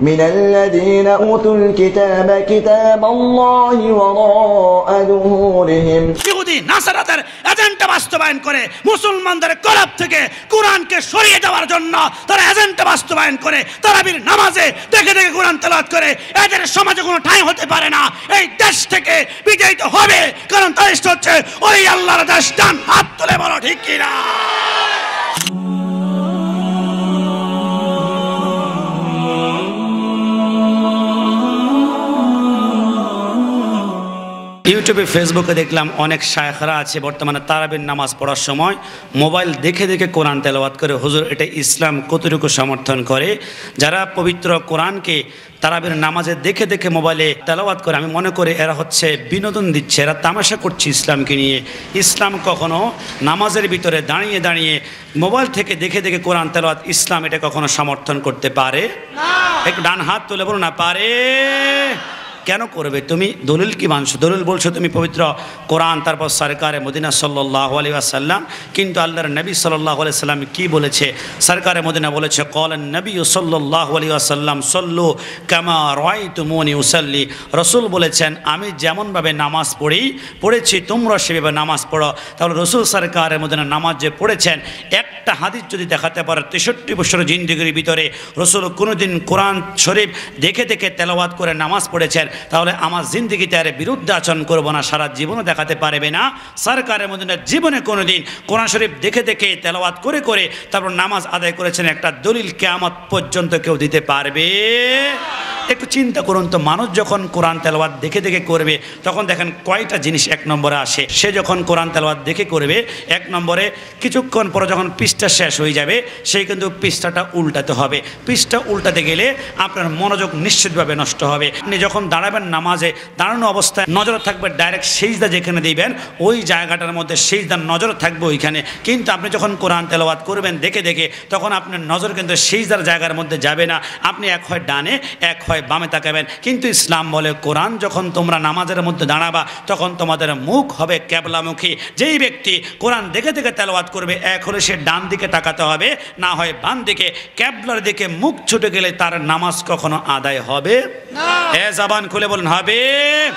من الذين أوتوا الكتاب كتاب الله وراء ظهورهم ইহুদি নাসারাদের এজেন্ডা বাস্তবায়ন করে মুসলমানদের কলাপ থেকে কোরআনকে সরিয়ে দেওয়ার জন্য তারা এজেন্ডা বাস্তবায়ন করে তারাবির নামাজে দেখে দেখে কোরআন তেলাওয়াত করে এদের সমাজে কোনো ঠাঁই হতে পারে না এই দেশ থেকে বিজয়িত হবে কারণ দেশ হচ্ছে ওই আল্লাহর দেশ ডান হাত তুলে বলো ঠিক কিনা ইউটিউবে ফেসবুকে দেখলাম অনেক শায়খরা আছে বর্তমানে তারাবির নামাজ পড়ার সময় মোবাইল দেখে দেখে কোরআন তেলাওয়াত করে হুজুর এটা ইসলাম কতটুকু সমর্থন করে যারা পবিত্র কোরআনকে তারাবির নামাজে দেখে দেখে মোবাইলে তেলাওয়াত করে আমি মনে করি এরা হচ্ছে বিনোদন দিচ্ছে এরা তামাশা করছে ইসলামকে নিয়ে ইসলাম কখনো নামাজের ভিতরে দাঁড়িয়ে দাঁড়িয়ে মোবাইল থেকে দেখে দেখে কোরআন তেলাওয়াত ইসলাম এটা কখনো সমর্থন করতে পারে একটু ডান হাত তুলে বলুন না পারে কেন করবে তুমি দলিল কি মানছো দলিল বলছো তুমি পবিত্র কোরআন তারপর সরকারে মদিনা সাল্লাহ আলী আসাল্লাম কিন্তু আল্লাহর নবী সাল্লাহ আলি সাল্লাম কী বলেছে সরকারে মদিনা বলেছে কলেন নবী সাল্লাহ আলী আসাল্লাম সল্লু কামা রয় তুমনি উসাল্লি রসুল বলেছেন আমি যেমনভাবে নামাজ পড়ি পড়েছি তোমরা সেভাবে নামাজ পড়ো তাহলে রসুল সরকারের মদিনা নামাজ যে পড়েছেন একটা হাদিস যদি দেখাতে পারো তেষট্টি বছর জিন্দিগির ভিতরে রসুল কোনোদিন কোরআন শরীফ দেখে দেখে তেলাওয়াত করে নামাজ পড়েছেন তাহলে আমার জিন্দিগিতে আর বিরুদ্ধে আচরণ করবো না সারা জীবনও দেখাতে পারবে না সরকারের মধ্যে জীবনে কোনো দিন কোরআন শরীফ দেখে দেখে তেলাবাদ করে করে তারপর নামাজ আদায় করেছেন একটা দলিল কেয়ামত পর্যন্ত কেউ দিতে পারবে একটু চিন্তা করুন তো মানুষ যখন কোরআন তেলাবাদ দেখে দেখে করবে তখন দেখেন কয়টা জিনিস এক নম্বরে আসে সে যখন কোরআন তেলাওয়াত দেখে করবে এক নম্বরে কিছুক্ষণ পরে যখন পৃষ্ঠা শেষ হয়ে যাবে সেই কিন্তু পৃষ্ঠাটা উল্টাতে হবে পৃষ্ঠা উল্টাতে গেলে আপনার মনোযোগ নিশ্চিতভাবে নষ্ট হবে আপনি যখন দাঁড়া দাঁড়াবেন নামাজে দাঁড়ানো অবস্থায় নজর থাকবে ডাইরেক্ট সেইজদা যেখানে দিবেন ওই জায়গাটার মধ্যে সেইজদার নজর থাকবে ওইখানে কিন্তু আপনি যখন কোরআন তেলাওয়াত করবেন দেখে দেখে তখন আপনার নজর কিন্তু সেইজদার জায়গার মধ্যে যাবে না আপনি এক হয় ডানে এক হয় বামে তাকাবেন কিন্তু ইসলাম বলে কোরআন যখন তোমরা নামাজের মধ্যে দাঁড়াবা তখন তোমাদের মুখ হবে ক্যাবলামুখী যেই ব্যক্তি কোরআন দেখে দেখে তেলাওয়াত করবে এক হলে সে ডান দিকে তাকাতে হবে না হয় বাম দিকে ক্যাবলার দিকে মুখ ছুটে গেলে তার নামাজ কখনো আদায় হবে এ জবান খুলে বলুন হাবিব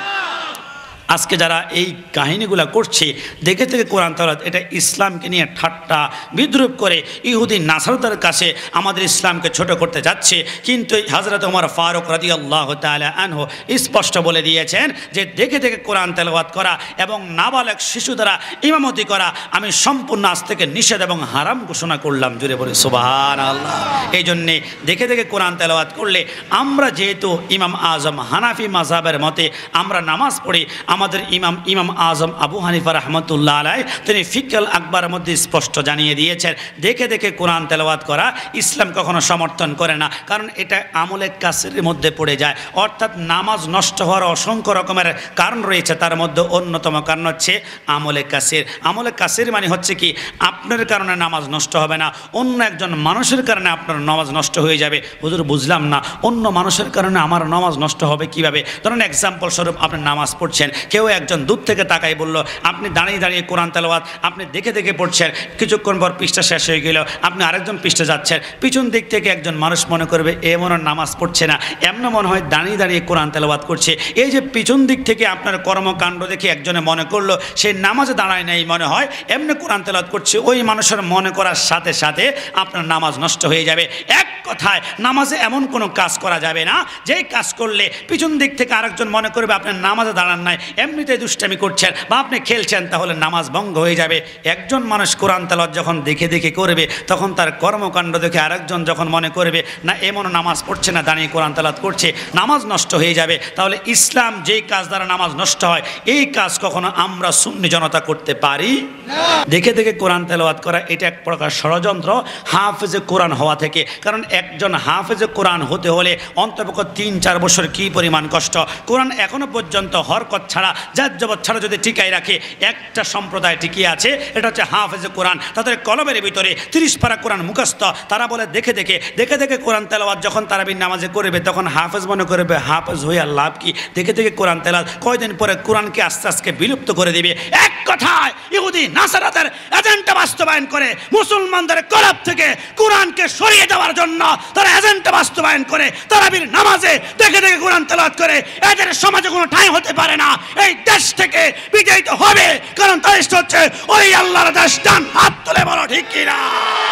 আজকে যারা এই কাহিনীগুলো করছে দেখে থেকে কোরআন তালাত এটা ইসলামকে নিয়ে ঠাট্টা বিদ্রুপ করে ইহুদি নাসারদার কাছে আমাদের ইসলামকে ছোট করতে যাচ্ছে কিন্তু হাজরত ওমর ফারুক রাজি আল্লাহ আনহো স্পষ্ট বলে দিয়েছেন যে দেখে দেখে কোরআন তেলাবাদ করা এবং নাবালক শিশু দ্বারা ইমামতি করা আমি সম্পূর্ণ আজ থেকে নিষেধ এবং হারাম ঘোষণা করলাম জুড়ে বলে সুবাহান আল্লাহ এই জন্যে দেখে দেখে কোরআন তেলাবাদ করলে আমরা যেহেতু ইমাম আজম হানাফি মাজাবের মতে আমরা নামাজ পড়ি আমাদের ইমাম ইমাম আজম আবু হানিফা রহমতুল্লাহ আলাই তিনি ফিকল আকবর মধ্যে স্পষ্ট জানিয়ে দিয়েছেন দেখে দেখে কোরআন তেলাওয়াত করা ইসলাম কখনো সমর্থন করে না কারণ এটা আমলে কাসের মধ্যে পড়ে যায় অর্থাৎ নামাজ নষ্ট হওয়ার অসংখ্য রকমের কারণ রয়েছে তার মধ্যে অন্যতম কারণ হচ্ছে আমলে কাসের আমলে কাসের মানে হচ্ছে কি আপনার কারণে নামাজ নষ্ট হবে না অন্য একজন মানুষের কারণে আপনার নামাজ নষ্ট হয়ে যাবে হুজুর বুঝলাম না অন্য মানুষের কারণে আমার নামাজ নষ্ট হবে কিভাবে ধরুন এক্সাম্পল স্বরূপ আপনি নামাজ পড়ছেন কেউ একজন দূর থেকে তাকাই বলল আপনি দাঁড়িয়ে দাঁড়িয়ে কোরআন তেলাওয়াত আপনি দেখে দেখে পড়ছেন কিছুক্ষণ পর পৃষ্ঠা শেষ হয়ে গেল আপনি আরেকজন পৃষ্ঠা যাচ্ছেন পিছন দিক থেকে একজন মানুষ মনে করবে এ মনে নামাজ পড়ছে না এমন মনে হয় দাঁড়িয়ে দাঁড়িয়ে কোরআন তেলাওয়াত করছে এই যে পিছন দিক থেকে আপনার কর্মকাণ্ড দেখে একজনে মনে করলো সে নামাজে দাঁড়ায় নাই মনে হয় এমনি কোরআন তেলাওয়াত করছে ওই মানুষের মনে করার সাথে সাথে আপনার নামাজ নষ্ট হয়ে যাবে এক কথায় নামাজে এমন কোনো কাজ করা যাবে না যেই কাজ করলে পিছন দিক থেকে আরেকজন মনে করবে আপনার নামাজে দাঁড়ান নাই এমনিতে দুষ্টামি করছেন বা আপনি খেলছেন তাহলে নামাজ ভঙ্গ হয়ে যাবে একজন মানুষ কোরআন তালত যখন দেখে দেখে করবে তখন তার কর্মকাণ্ড দেখে আরেকজন যখন মনে করবে না এমন নামাজ পড়ছে না দাঁড়িয়ে কোরআন তালাত করছে নামাজ নষ্ট হয়ে যাবে তাহলে ইসলাম যেই কাজ দ্বারা নামাজ নষ্ট হয় এই কাজ কখনো আমরা শূন্য জনতা করতে পারি দেখে দেখে কোরআন তেলওয়াত করা এটা এক প্রকার ষড়যন্ত্র হাফেজে কোরআন হওয়া থেকে কারণ একজন হাফেজে কোরআন হতে হলে অন্তপক্ষ তিন চার বছর কি পরিমাণ কষ্ট কোরআন এখনো পর্যন্ত হরকত ছাড়া তারা যার জবৎ ছাড়া যদি টিকাই রাখে একটা সম্প্রদায় টিকিয়ে আছে এটা হচ্ছে হাফেজ কোরআন তাদের কলমের ভিতরে তিরিশ পারা কোরআন মুখস্থ তারা বলে দেখে দেখে দেখে দেখে কোরআন তেলাওয়াত যখন তারাবির নামাজে করবে তখন হাফেজ মনে করবে হাফেজ হইয়া লাভ কি দেখে দেখে কোরআন তেলাত কয়দিন পরে কোরআনকে আস্তে আস্তে বিলুপ্ত করে দেবে এক কথায় ইহুদি নাসারাতের এজেন্টে বাস্তবায়ন করে মুসলমানদের কলাপ থেকে কোরআনকে সরিয়ে দেওয়ার জন্য তারা এজেন্টে বাস্তবায়ন করে তারাবির নামাজে দেখে দেখে কোরআন তেলাত করে এদের সমাজে কোনো ঠাঁই হতে পারে না এই দেশ থেকে বিজয়িত হবে কারণ তারিস্ট হচ্ছে ওই আল্লাহর দেশ ডান হাত তুলে বলো ঠিক কিনা